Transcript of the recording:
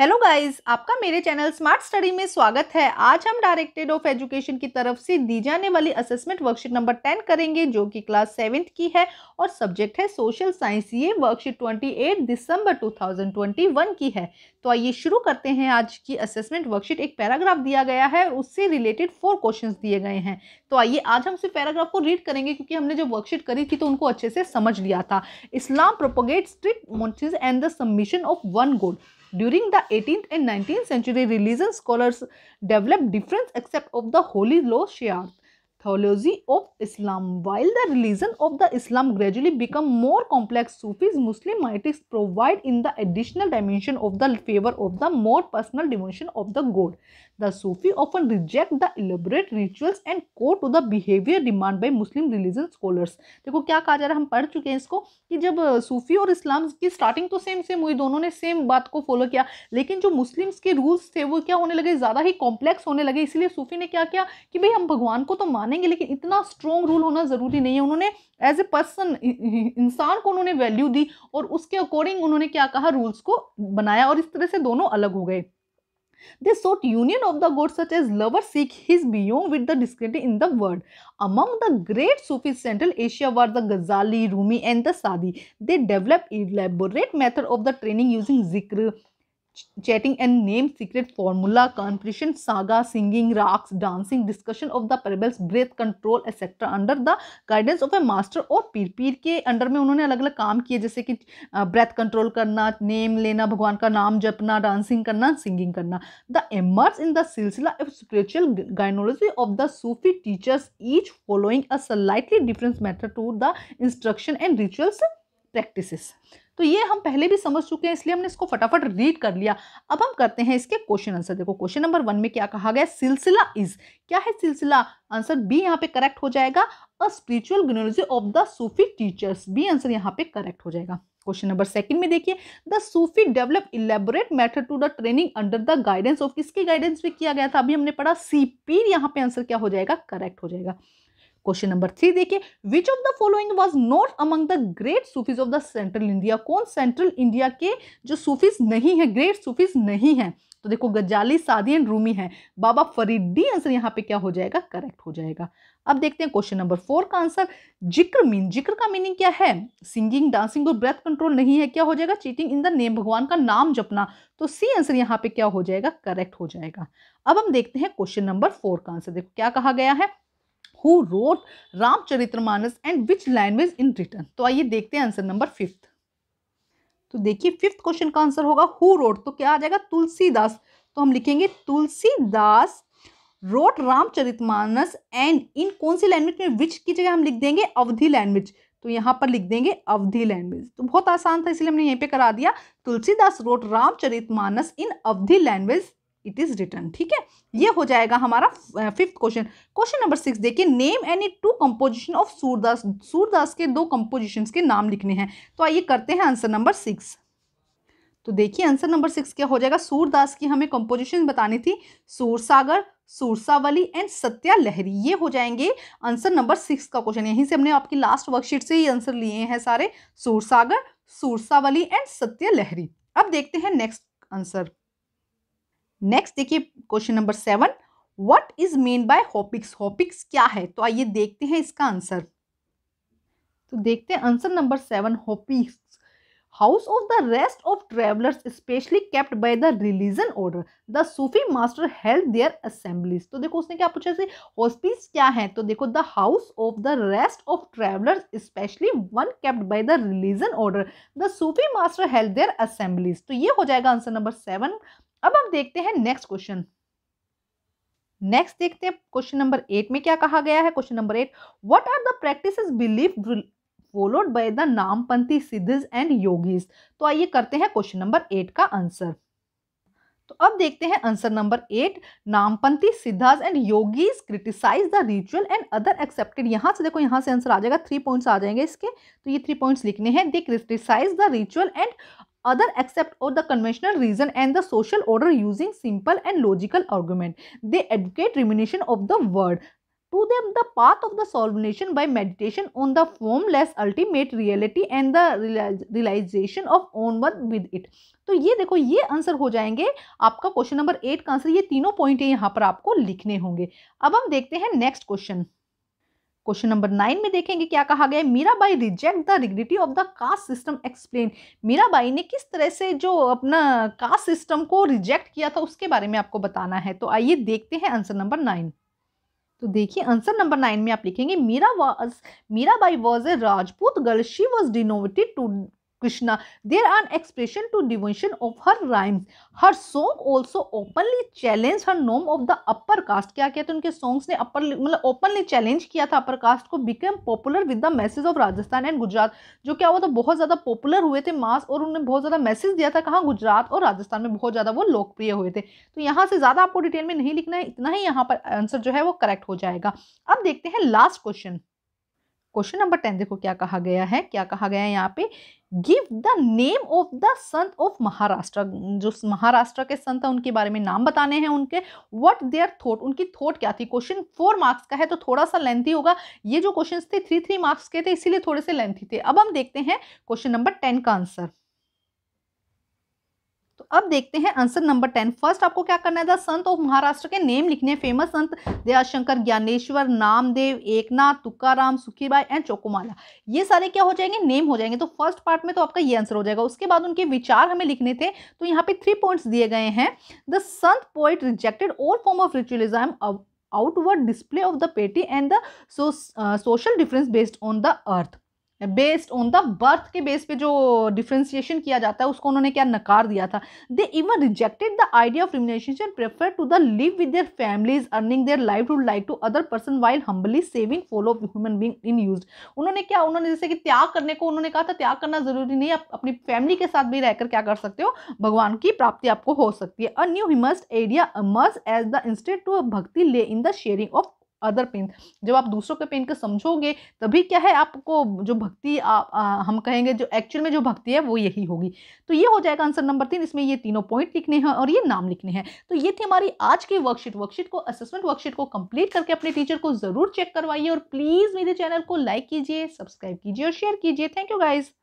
Hello guys आपका मेरे channel smart study में स्वागत है आज हम डायरेक्टेड ऑफ एजुकेशन की तरफ से दी जाने वाली असेसमेंट वर्कशीट नंबर टेन करेंगे जो कि क्लास सेवेंथ की है और सब्जेक्ट है सोशल साइंस ये worksheet twenty eight December two thousand twenty one की है तो आइए शुरू करते हैं आज की असेसमेंट वर्कशीट एक पैराग्राफ दिया गया है उससे रिलेटेड फोर क्वेश्चन दिए गए हैं तो आइए आज हम सिर्फ पैराग्राफ को रीड करेंगे क्योंकि हमने जब वर्कशीट करी थी तो उनको अच्छे से समझ लिया था Islam propagate strict motive and the submission of one god During the 18th and 19th century, religious scholars developed different except of the holy law shiar. theology of Islam. While the religion of the Islam gradually become more complex, Sufis Muslim mystics provide in the additional dimension of the favor of the more personal devotion of the God. The Sufi often reject the elaborate rituals and go to the behavior demand by Muslim religion scholars. देखो क्या कहा जा रहा है हम पढ़ चुके हैं इसको कि जब सूफी और इस्लाम की स्टार्टिंग तो सेम सेम हुई दोनों ने सेम बात को फॉलो किया लेकिन जो मुस्लिम्स के रूल्स थे वो क्या होने लगे ज़्यादा ही कॉम्प्लेक्स होने लगे इसलिए सूफी ने क्या किया कि भाई हम भगवान को तो मान मानेंगे लेकिन इतना स्ट्रॉन्ग रूल होना जरूरी नहीं है उन्होंने एज ए पर्सन इंसान को उन्होंने वैल्यू दी और उसके अकॉर्डिंग उन्होंने क्या कहा रूल्स को बनाया और इस तरह से दोनों अलग हो गए this sought union of the god such as lover seek his beyond with the discreetly in the world among the great Sufi Central Asia were the Ghazali Rumi and the Saadi they develop elaborate method of the training using जिक्र chanting and name secret formula confession सागा singing राक्स dancing discussion of the parables breath control etcetera under the guidance of a master or पीर पीर के under में उन्होंने अलग अलग काम किए जैसे कि ब्रेथ कंट्रोल करना नेम लेना भगवान का नाम जपना डांसिंग करना सिंगिंग करना द एमर्स इन द सिलसिला of spiritual genealogy of the Sufi teachers each following a slightly difference method to the instruction and rituals practices तो ये हम पहले भी समझ चुके हैं इसलिए हमने इसको फटाफट रीड कर लिया अब हम करते हैं इसके क्वेश्चन आंसर देखो क्वेश्चन नंबर वन में क्या कहा गया सिलसिला इज क्या है सिलसिला आंसर बी यहाँ पे करेक्ट हो जाएगा a spiritual genealogy of the Sufi teachers B answer यहाँ पे करेक्ट हो जाएगा क्वेश्चन नंबर सेकंड में देखिए the Sufi develop elaborate method to the training under the guidance of किसके गाइडेंस में किया गया था अभी हमने पढ़ा सी पी यहाँ पे आंसर क्या हो जाएगा करेक्ट हो जाएगा क्वेश्चन नंबर थ्री देखिए which of the following was not among the great Sufis of the Central India कौन सेंट्रल इंडिया के जो सूफीज नहीं है ग्रेट सूफीज नहीं है तो देखो गजाली सादी एंड रूमी है बाबा फरीद आंसर यहाँ पे क्या हो जाएगा करेक्ट हो जाएगा अब देखते हैं क्वेश्चन नंबर फोर का आंसर जिक्र मीन जिक्र का मीनिंग क्या है सिंगिंग डांसिंग और ब्रेथ कंट्रोल नहीं है क्या हो जाएगा चीटिंग इन द नेम भगवान का नाम जपना तो सी आंसर यहाँ पे क्या हो जाएगा करेक्ट हो जाएगा अब हम देखते हैं क्वेश्चन नंबर फोर का आंसर देखो क्या कहा गया है who wrote Ramcharitmanas and which language in return तो आइए देखते हैं आंसर नंबर फिफ्थ तो देखिए फिफ्थ क्वेश्चन का आंसर होगा हु रोट तो क्या आ जाएगा तुलसीदास तो हम लिखेंगे Tulsidas wrote Ramcharitmanas and in कौन सी लैंग्वेज में विच की जगह हम लिख देंगे अवधि लैंग्वेज तो यहाँ पर लिख देंगे अवधि लैंग्वेज तो बहुत आसान था इसलिए हमने यहीं पे करा दिया तुलसीदास रोट रामचरितमानस इन अवधि लैंग्वेज इट इज़ रिटर्न ठीक है ये हो जाएगा हमारा fifth question question number six देखिए name any two composition of Surdas Surdas के दो कंपोजिशन के नाम लिखने हैं तो आइए करते हैं आंसर नंबर सिक्स तो देखिए आंसर नंबर सिक्स क्या हो जाएगा सूरदास की हमें कंपोजिशन बतानी थी सूरसागर सूरसावली एंड सत्या लहरी ये हो जाएंगे आंसर नंबर सिक्स का क्वेश्चन यहीं से हमने आपकी लास्ट वर्कशीट से ही आंसर लिए हैं सारे सूरसागर सूरसावली एंड सत्या लहरी अब देखते हैं नेक्स्ट आंसर नेक्स्ट देखिए question number seven what is meant by होपिक्स होपिक्स क्या है तो आइए देखते हैं इसका आंसर तो देखते हैं आंसर नंबर सेवन होपिक्स House of the rest of travelers, specially kept by the religion order, the Sufi master held their assemblies. तो देखो उसने क्या पूछा हॉस्पिस क्या है तो देखो the house of the rest of travellers specially one kept by the religion order the Sufi master held their assemblies तो ये हो जाएगा आंसर नंबर सेवन अब हम देखते हैं नेक्स्ट क्वेश्चन नेक्स्ट देखते हैं क्वेश्चन नंबर एट में क्या कहा गया है question number eight what are the practice believe followed by the Naampanthi Siddhis and yogis तो आइए करते हैं क्वेश्चन नंबर एट का आंसर तो अब देखते हैं answer number eight Naampanthi Siddhas and yogis criticise the ritual and other accepted यहां से देखो यहां से आंसर आ जाएगा थ्री पॉइंट्स आ जाएंगे इसके तो ये थ्री पॉइंट्स लिखने हैं they criticise the ritual and other accept और the conventional religion and the social order using simple and logical argument they advocate renunciation of the world to them the path of the salvation by meditation on the formless ultimate reality and the realisation of oneness with it तो ये देखो ये answer हो जाएंगे आपका question number eight का answer ये तीनों पॉइंट यहाँ पर आपको लिखने होंगे अब हम देखते हैं next question question number nine में देखेंगे क्या कहा गया Mirabai reject the rigidity of the caste system explain Mirabai ने किस तरह से जो अपना कास्ट सिस्टम को रिजेक्ट किया था उसके बारे में आपको बताना है तो आइए देखते हैं आंसर नंबर नाइन तो देखिए आंसर नंबर नाइन में आप लिखेंगे Mira was Mirabai was a Rajput girl she was डिनोवेटेड to Krishna. There are expression to devotion of her rhymes. Her song also openly challenged her norm of the upper caste. क्या किया था उनके songs ने upper मतलब openly challenge किया था upper caste को became popular with the masses of Rajasthan and Gujarat. जो क्या हुआ था बहुत ज़्यादा popular हुए थे mass और उन्होंने बहुत ज़्यादा message दिया था कहाँ gujarat और rajasthan में बहुत ज़्यादा वो लोकप्रिय हुए थे तो यहाँ से ज़्यादा आपको detail में नहीं लिखना है इतना ही यहाँ पर answer जो है वो correct हो जाएगा अब देखते हैं last question question number ten देखो क्या कहा गया है क्या कहा गया है यहाँ पे give the name of the sant of Maharashtra जो महाराष्ट्र के संत है उनके बारे में नाम बताने हैं उनके व्हाट देयर थॉट उनकी थॉट क्या थी क्वेश्चन फोर मार्क्स का है तो थोड़ा सा लेंथी होगा ये जो क्वेश्चन थे थ्री थ्री मार्क्स के थे इसीलिए थोड़े से लेंथी थे अब हम देखते हैं क्वेश्चन नंबर टेन का आंसर अब देखते हैं आंसर नंबर टेन फर्स्ट आपको क्या करना है द संत ऑफ महाराष्ट्र के नेम लिखने फेमस संत दयाशंकर ज्ञानेश्वर नामदेव एकनाथ तुकाराम सुखीबाई एंड चोकुमाला ये सारे क्या हो जाएंगे नेम हो जाएंगे तो फर्स्ट पार्ट में तो आपका ये आंसर हो जाएगा उसके बाद उनके विचार हमें लिखने थे तो यहाँ पे थ्री पॉइंट्स दिए गए हैं the sant poet rejected all form of ritualism outward display of the piety and the social difference based on the earth based on the birth के बेस पे जो डिफ्रेंसिएशन किया जाता है उसको उन्होंने क्या नकार दिया था they even rejected the idea of renunciation prefer to the live with their families earning their life to like to other person while humbly saving follow of human being in use उन्होंने क्या उन्होंने जैसे कि त्याग करने को उन्होंने कहा था त्याग करना जरूरी नहीं आप अपनी फैमिली के साथ भी रहकर क्या कर सकते हो भगवान की प्राप्ति आपको हो सकती है a new humanist era emerges as the instead to bhakti lay in the sharing of other pain जब आप दूसरों के पेन को समझोगे तभी क्या है आपको जो भक्ति आ, आ, हम कहेंगे जो एक्चुअल में जो भक्ति है वो यही होगी तो ये हो जाएगा आंसर नंबर तीन इसमें ये तीनों पॉइंट लिखने हैं और ये नाम लिखने हैं तो ये थी हमारी आज की वर्कशीट वर्कशीट को असेसमेंट वर्कशीट को कंप्लीट करके अपने टीचर को ज़रूर चेक करवाइए और प्लीज़ मेरे चैनल को लाइक कीजिए सब्सक्राइब कीजिए और शेयर कीजिए थैंक यू गाइज़